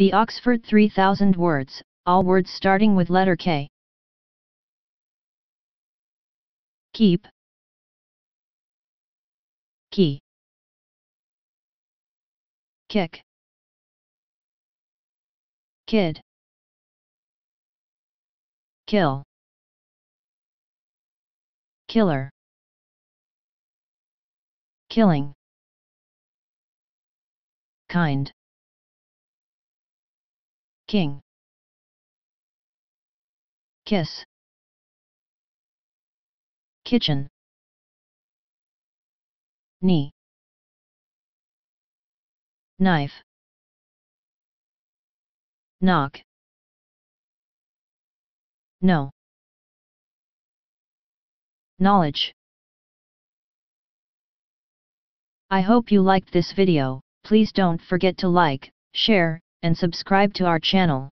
The Oxford 3000 words, all words starting with letter K. Keep. Key. Kick. Kid. Kill. Killer. Killing. Kind. King. Kiss. Kitchen. Knee. Knife. Knock. No. Knowledge. I hope you liked this video, please don't forget to like, share, and subscribe to our channel.